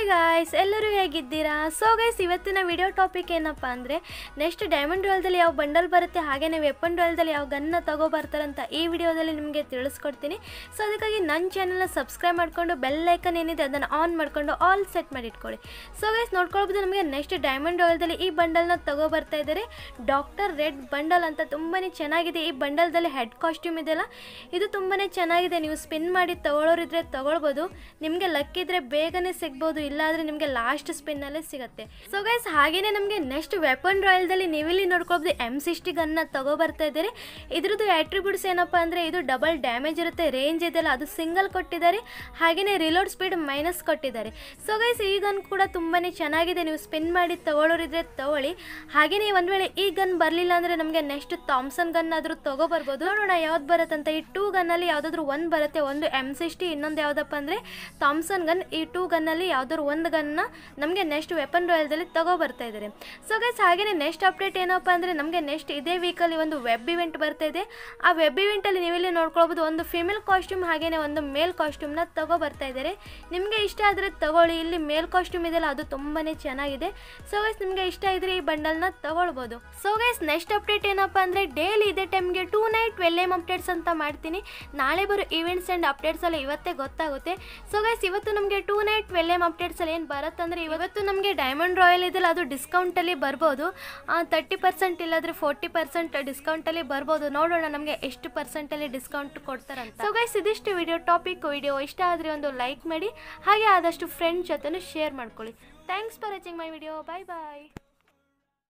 hi guys ಎಲ್ಲರೂ ಹೇಗಿದ್ದೀರಾ so guys ಇವತ್ತಿನ ವಿಡಿಯೋ ಟಾಪಿಕ್ ಏನಪ್ಪ ಅಂದರೆ ನೆಕ್ಸ್ಟ್ ಡೈಮಂಡ್ ರೋಲ್ದಲ್ಲಿ ಯಾವ ಬಂಡಲ್ ಬರುತ್ತೆ ಹಾಗೆ ನೀವು ವೆಪನ್ ರೋಲ್ದಲ್ಲಿ ಯಾವ ಗನ್ನ ಬರ್ತಾರಂತ ಈ ವಿಡಿಯೋದಲ್ಲಿ ನಿಮಗೆ ತಿಳಿಸ್ಕೊಡ್ತೀನಿ ಸೊ ಅದಕ್ಕಾಗಿ ನನ್ನ ಚಾನಲ್ನ ಸಬ್ಸ್ಕ್ರೈಬ್ ಮಾಡಿಕೊಂಡು ಬೆಲ್ಲೈಕನ್ ಏನಿದೆ ಅದನ್ನು ಆನ್ ಮಾಡಿಕೊಂಡು ಆಲ್ ಸೆಟ್ ಮಾಡಿ ಇಟ್ಕೊಳ್ಳಿ ಸೊ ಗೈಸ್ ನೋಡ್ಕೊಳ್ಬೋದು ನಮಗೆ ನೆಕ್ಸ್ಟ್ ಡೈಮಂಡ್ ರೋಲ್ದಲ್ಲಿ ಈ ಬಂಡಲ್ನ ಬರ್ತಾ ಇದ್ದಾರೆ ಡಾಕ್ಟರ್ ರೆಡ್ ಬಂಡಲ್ ಅಂತ ತುಂಬಾ ಚೆನ್ನಾಗಿದೆ ಈ ಬಂಡಲ್ದಲ್ಲಿ ಹೆಡ್ ಕಾಸ್ಟ್ಯೂಮ್ ಇದೆಯಲ್ಲ ಇದು ತುಂಬಾ ಚೆನ್ನಾಗಿದೆ ನೀವು ಸ್ಪಿನ್ ಮಾಡಿ ತಗೊಳ್ಳೋರಿದ್ರೆ ತಗೊಳ್ಬೋದು ನಿಮಗೆ ಲಕ್ಕಿದ್ರೆ ಬೇಗನೆ ಸಿಗ್ಬೋದು ಇಲ್ಲಾಂದರೆ ನಿಮಗೆ ಲಾಸ್ಟ್ ಸ್ಪಿನ್ನಲ್ಲೇ ಸಿಗುತ್ತೆ ಸೊ ಗೈಸ್ ಹಾಗೇನೆ ನಮಗೆ ನೆಕ್ಸ್ಟ್ ವೆಪನ್ ರಾಯಲ್ದಲ್ಲಿ ನೀವಿಲ್ಲಿ ನೋಡ್ಕೊಬೋದು ಎಮ್ ಸಿಕ್ಸ್ಟಿ ಗನ್ನ ತಗೋಬರ್ತಾ ಇದ್ದೀರಿ ಇದ್ರದ್ದು ಆ್ಯಟ್ರಿಬ್ಯೂಟ್ಸ್ ಏನಪ್ಪ ಅಂದರೆ ಇದು ಡಬಲ್ ಡ್ಯಾಮೇಜ್ ಇರುತ್ತೆ ರೇಂಜ್ ಇದೆಲ್ಲ ಅದು ಸಿಂಗಲ್ ಕೊಟ್ಟಿದ್ದಾರೆ ಹಾಗೆಯೇ ರಿಲೋಡ್ ಸ್ಪೀಡ್ ಮೈನಸ್ ಕೊಟ್ಟಿದ್ದಾರೆ ಸೊ ಗೈಸ್ ಈ ಗನ್ ಕೂಡ ತುಂಬಾ ಚೆನ್ನಾಗಿದೆ ನೀವು ಸ್ಪಿನ್ ಮಾಡಿ ತಗೊಳ್ಳೋರಿದ್ರೆ ತಗೊಳ್ಳಿ ಹಾಗೆಯೇ ಒಂದು ವೇಳೆ ಈ ಗನ್ ಬರಲಿಲ್ಲ ಅಂದರೆ ನಮಗೆ ನೆಕ್ಸ್ಟ್ ಥಾಮ್ಸನ್ ಗನ್ ಆದರೂ ತಗೋ ಬರ್ಬೋದು ನೋಡೋಣ ಯಾವ್ದು ಬರುತ್ತಂತ ಈ ಟೂ ಗನ್ನಲ್ಲಿ ಯಾವುದಾದ್ರೂ ಒಂದು ಬರುತ್ತೆ ಒಂದು ಎಮ್ ಸಿಕ್ಸ್ಟಿ ಇನ್ನೊಂದು ಯಾವುದಪ್ಪ ಅಂದರೆ ಥಾಮ್ಸನ್ ಗನ್ ಈ ಟೂ ಗನ್ನಲ್ಲಿ ಯಾವುದಾದ್ರು ಏನಾದರೂ ಒಂದು ಗನ್ನ ನಮಗೆ ನೆಕ್ಸ್ಟ್ ವೆಪನ್ ರಾಯಲ್ದಲ್ಲಿ ತಗೋ ಬರ್ತಾ ಇದ್ದಾರೆ ಸೊ ಗೈಸ್ ಹಾಗೆಯೇ ನೆಕ್ಸ್ಟ್ ಅಪ್ಡೇಟ್ ಏನಪ್ಪ ಅಂದ್ರೆ ನಮಗೆ ನೆಕ್ಸ್ಟ್ ಇದೇ ವೀಕಲ್ಲಿ ಒಂದು ವೆಬ್ ಇವೆಂಟ್ ಬರ್ತಾ ಇದೆ ಆ ವೆಬ್ ನೀವು ಇಲ್ಲಿ ನೋಡ್ಕೊಳ್ಬೋದು ಒಂದು ಫಿಮೇಲ್ ಕಾಸ್ಟ್ಯೂಮ್ ಹಾಗೆಯೇ ಒಂದು ಮೇಲ್ ನ ತಗೋ ಬರ್ತಾ ಇದ್ದಾರೆ ನಿಮಗೆ ಇಷ್ಟ ಆದರೆ ತಗೊಳ್ಳಿ ಇಲ್ಲಿ ಮೇಲ್ ಕಾಸ್ಟ್ಯೂಮ್ ಇದೆಲ್ಲ ಅದು ತುಂಬಾನೇ ಚೆನ್ನಾಗಿದೆ ಸೊ ಗೈಸ್ ನಿಮಗೆ ಇಷ್ಟ ಇದ್ರೆ ಈ ಬಂಡಲ್ ನ ತಗೊಳ್ಬೋದು ಸೊ ಗೈಸ್ ನೆಕ್ಸ್ಟ್ ಅಪ್ಡೇಟ್ ಏನಪ್ಪ ಅಂದರೆ ಡೈಲಿ ಇದೇ ಗೆ tonight twelve AM updates ಅಂತ ಮಾಡ್ತೀನಿ ನಾಳೆ ಬರೋ ಈವೆಂಟ್ಸ್ ಅಂಡ್ ಅಪ್ಡೇಟ್ಸ್ ಎಲ್ಲ ಇವತ್ತೇ ಗೊತ್ತಾಗುತ್ತೆ ಸೊ ಗೈಸ್ ಇವತ್ತು ನಮಗೆ tonight twelve AM updates ಸಲ ಏನು ಬರತ್ತಂದ್ರೆ ಇವತ್ತು ನಮಗೆ ಡೈಮಂಡ್ ರಾಯಲ್ ಇದೆಲ್ಲ ಅದು ಡಿಸ್ಕೌಂಟಲ್ಲಿ ಬರ್ಬೋದು ತರ್ಟಿ ಪರ್ಸೆಂಟ್ ಇಲ್ಲಾದರೆ ಫೋರ್ಟಿ ಪರ್ಸೆಂಟ್ ಡಿಸ್ಕೌಂಟಲ್ಲಿ ಬರ್ಬೋದು ನೋಡೋಣ ನಮಗೆ ಎಷ್ಟು ಪರ್ಸೆಂಟಲ್ಲಿ ಡಿಸ್ಕೌಂಟ್ ಕೊಡ್ತಾರೆ ಅಂತ ಸೊ ಗೈಸ್ ಇದಿಷ್ಟು ವಿಡಿಯೋ ಟಾಪಿಕ್ ವಿಡಿಯೋ ಇಷ್ಟ ಆದರೆ ಒಂದು ಲೈಕ್ ಮಾಡಿ ಹಾಗೆ ಆದಷ್ಟು ಫ್ರೆಂಡ್ಸ್ ಜೊತೆ ಶೇರ್ ಮಾಡ್ಕೊಳ್ಳಿ thanks for watching my video bye bye